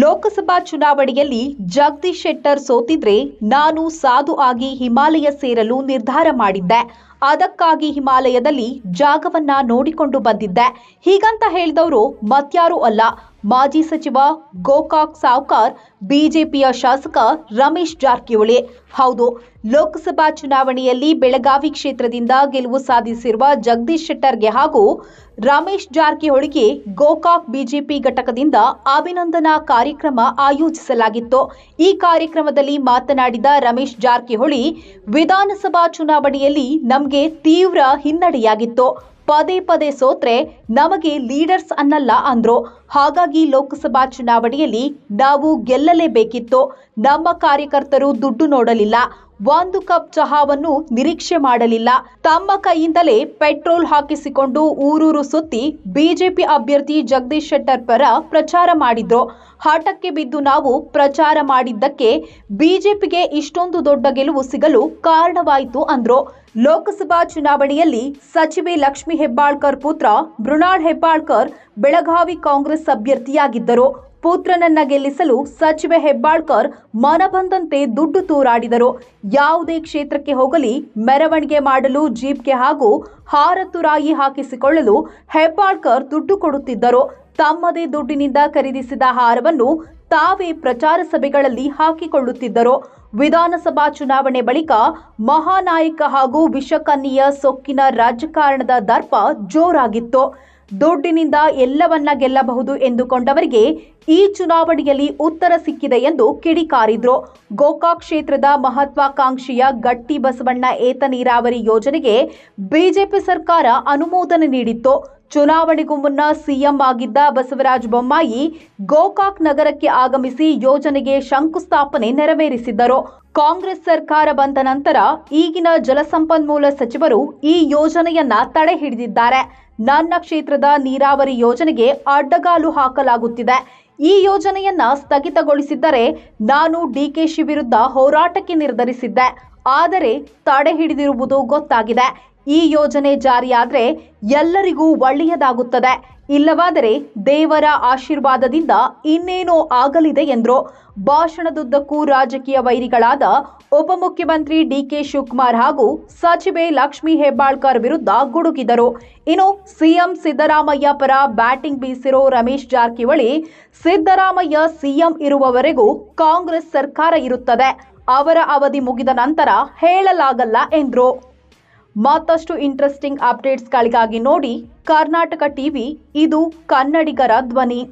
ಲೋಕಸಭಾ ಚುನಾವಣೆಯಲ್ಲಿ ಜಗದೀಶ್ ಶೆಟ್ಟರ್ ಸೋತಿದ್ರೆ ನಾನು ಸಾಧು ಆಗಿ ಹಿಮಾಲಯ ಸೇರಲು ನಿರ್ಧಾರ ಮಾಡಿದ್ದೆ ಅದಕ್ಕಾಗಿ ಹಿಮಾಲಯದಲ್ಲಿ ಜಾಗವನ್ನ ನೋಡಿಕೊಂಡು ಬಂದಿದ್ದೆ ಹೀಗಂತ ಹೇಳಿದವರು ಮತ್ಯಾರೂ ಅಲ್ಲ ಮಾಜಿ ಸಚಿವ ಗೋಕಾಕ್ ಸಾವ್ಕಾರ್ ಬಿಜೆಪಿಯ ಶಾಸಕ ರಮೇಶ್ ಜಾರಕಿಹೊಳಿ ಹೌದು ಲೋಕಸಭಾ ಚುನಾವಣೆಯಲ್ಲಿ ಬೆಳಗಾವಿ ಕ್ಷೇತ್ರದಿಂದ ಗೆಲುವು ಸಾಧಿಸಿರುವ ಜಗದೀಶ್ ಶೆಟ್ಟರ್ಗೆ ಹಾಗೂ ರಮೇಶ್ ಜಾರಕಿಹೊಳಿಗೆ ಗೋಕಾಕ್ ಬಿಜೆಪಿ ಘಟಕದಿಂದ ಅಭಿನಂದನಾ ಕಾರ್ಯಕ್ರಮ ಆಯೋಜಿಸಲಾಗಿತ್ತು ಈ ಕಾರ್ಯಕ್ರಮದಲ್ಲಿ ಮಾತನಾಡಿದ ರಮೇಶ್ ಜಾರಕಿಹೊಳಿ ವಿಧಾನಸಭಾ ಚುನಾವಣೆಯಲ್ಲಿ ನಮಗೆ ತೀವ್ರ ಹಿನ್ನಡೆಯಾಗಿತ್ತು ಪದೇ ಪದೇ ಸೋತ್ರೆ ನಮಗೆ ಲೀಡರ್ಸ್ ಅನ್ನಲ್ಲ ಅಂದ್ರು ಹಾಗಾಗಿ ಲೋಕಸಭಾ ಚುನಾವಣೆಯಲ್ಲಿ ನಾವು ಗೆಲ್ಲಲೇಬೇಕಿತ್ತು ನಮ್ಮ ಕಾರ್ಯಕರ್ತರು ದುಡ್ಡು ನೋಡಲಿಲ್ಲ ಒಂದು ಕಪ್ ಚಹಾವನ್ನು ನಿರೀಕ್ಷೆ ಮಾಡಲಿಲ್ಲ ತಮ್ಮ ಕೈಯಿಂದಲೇ ಪೆಟ್ರೋಲ್ ಹಾಕಿಸಿಕೊಂಡು ಊರೂರು ಸುತ್ತಿ ಬಿಜೆಪಿ ಅಭ್ಯರ್ಥಿ ಜಗದೀಶ್ ಶೆಟ್ಟರ್ ಪರ ಪ್ರಚಾರ ಮಾಡಿದ್ರು ಹಾಟಕ್ಕೆ ಬಿದ್ದು ನಾವು ಪ್ರಚಾರ ಮಾಡಿದ್ದಕ್ಕೆ ಬಿಜೆಪಿಗೆ ಇಷ್ಟೊಂದು ದೊಡ್ಡ ಗೆಲುವು ಸಿಗಲು ಕಾರಣವಾಯಿತು ಅಂದ್ರು ಲೋಕಸಭಾ ಚುನಾವಣೆಯಲ್ಲಿ ಸಚಿವೆ ಲಕ್ಷ್ಮಿ ಹೆಬ್ಬಾಳ್ಕರ್ ಪುತ್ರ ಮೃಣಾಳ್ ಹೆಬ್ಬಾಳ್ಕರ್ ಬೆಳಗಾವಿ ಕಾಂಗ್ರೆಸ್ ಅಭ್ಯರ್ಥಿಯಾಗಿದ್ದರು ಪುತ್ರನನ್ನ ಗೆಲ್ಲಿಸಲು ಸಚಿವೆ ಹೆಬ್ಬಾಳ್ಕರ್ ಮನಬಂದಂತೆ ದುಡ್ಡು ತೂರಾಡಿದರು ಯಾವುದೇ ಕ್ಷೇತ್ರಕ್ಕೆ ಹೋಗಲಿ ಮೆರವಣಿಗೆ ಮಾಡಲು ಜೀಪ್ಗೆ ಹಾಗೂ ತುರಾಯಿ ಹಾಕಿಸಿಕೊಳ್ಳಲು ಹೆಬ್ಬಾಳ್ಕರ್ ದುಡ್ಡು ಕೊಡುತ್ತಿದ್ದರು ತಮ್ಮದೇ ದುಡ್ಡಿನಿಂದ ಖರೀದಿಸಿದ ಹಾರವನ್ನು ತಾವೇ ಪ್ರಚಾರ ಸಭೆಗಳಲ್ಲಿ ಹಾಕಿಕೊಳ್ಳುತ್ತಿದ್ದರು ವಿಧಾನಸಭಾ ಚುನಾವಣೆ ಬಳಿಕ ಮಹಾನಾಯಕ ಹಾಗೂ ವಿಷಕನ್ನಿಯ ಸೊಕ್ಕಿನ ರಾಜಕಾರಣದ ದರ್ಪ ಜೋರಾಗಿತ್ತು ದುಡ್ಡಿನಿಂದ ಎಲ್ಲವನ್ನ ಗೆಲ್ಲಬಹುದು ಎಂದುಕೊಂಡವರಿಗೆ ಈ ಚುನಾವಣೆಯಲ್ಲಿ ಉತ್ತರ ಸಿಕ್ಕಿದೆ ಎಂದು ಕಿಡಿಕಾರಿದ್ರು ಗೋಕಾಕ್ ಕ್ಷೇತ್ರದ ಮಹತ್ವಾಕಾಂಕ್ಷಿಯ ಗಟ್ಟಿ ಬಸವಣ್ಣ ಏತ ನೀರಾವರಿ ಯೋಜನೆಗೆ ಬಿಜೆಪಿ ಸರ್ಕಾರ ಅನುಮೋದನೆ ನೀಡಿತ್ತು ಚುನಾವಣೆಗೂ ಮುನ್ನ ಸಿಎಂ ಆಗಿದ್ದ ಬಸವರಾಜ ಬೊಮ್ಮಾಯಿ ಗೋಕಾಕ್ ನಗರಕ್ಕೆ ಆಗಮಿಸಿ ಯೋಜನೆಗೆ ಶಂಕುಸ್ಥಾಪನೆ ನೆರವೇರಿಸಿದ್ದರು ಕಾಂಗ್ರೆಸ್ ಸರ್ಕಾರ ಬಂದ ನಂತರ ಈಗಿನ ಜಲಸಂಪನ್ಮೂಲ ಸಚಿವರು ಈ ಯೋಜನೆಯನ್ನ ತಡೆ ಹಿಡಿದಿದ್ದಾರೆ ನನ್ನ ಕ್ಷೇತ್ರದ ನೀರಾವರಿ ಯೋಜನೆಗೆ ಅಡ್ಡಗಾಲು ಹಾಕಲಾಗುತ್ತಿದೆ ಈ ಯೋಜನೆಯನ್ನ ಸ್ಥಗಿತಗೊಳಿಸಿದ್ದರೆ ನಾನು ಡಿಕೆಶಿ ವಿರುದ್ಧ ಹೋರಾಟಕ್ಕೆ ನಿರ್ಧರಿಸಿದ್ದೆ ಆದರೆ ತಡೆ ಹಿಡಿದಿರುವುದು ಗೊತ್ತಾಗಿದೆ ಈ ಯೋಜನೆ ಜಾರಿಯಾದರೆ ಎಲ್ಲರಿಗೂ ಒಳ್ಳೆಯದಾಗುತ್ತದೆ ಇಲ್ಲವಾದರೆ ದೇವರ ಆಶೀರ್ವಾದದಿಂದ ಇನ್ನೇನೋ ಆಗಲಿದೆ ಎಂದರು ಭಾಷಣದುದ್ದಕ್ಕೂ ರಾಜಕೀಯ ವೈರಿಗಳಾದ ಉಪಮುಖ್ಯಮಂತ್ರಿ ಡಿಕೆ ಶಿವಕುಮಾರ್ ಹಾಗೂ ಸಚಿವೆ ಲಕ್ಷ್ಮಿ ಹೆಬ್ಬಾಳ್ಕರ್ ವಿರುದ್ಧ ಗುಡುಗಿದರು ಇನ್ನು ಸಿಎಂ ಸಿದ್ದರಾಮಯ್ಯ ಪರ ಬ್ಯಾಟಿಂಗ್ ಬೀಸಿರೋ ರಮೇಶ್ ಜಾರಕಿಹೊಳಿ ಸಿದ್ದರಾಮಯ್ಯ ಸಿಎಂ ಇರುವವರೆಗೂ ಕಾಂಗ್ರೆಸ್ ಸರ್ಕಾರ ಇರುತ್ತದೆ ಅವರ ಅವಧಿ ಮುಗಿದ ನಂತರ ಹೇಳಲಾಗಲ್ಲ ಎಂದರು ಮತ್ತಷ್ಟು ಇಂಟ್ರೆಸ್ಟಿಂಗ್ ಅಪ್ಡೇಟ್ಸ್ಗಳಿಗಾಗಿ ನೋಡಿ ಕರ್ನಾಟಕ ಟಿವಿ ಇದು ಕನ್ನಡಿಗರ ಧ್ವನಿ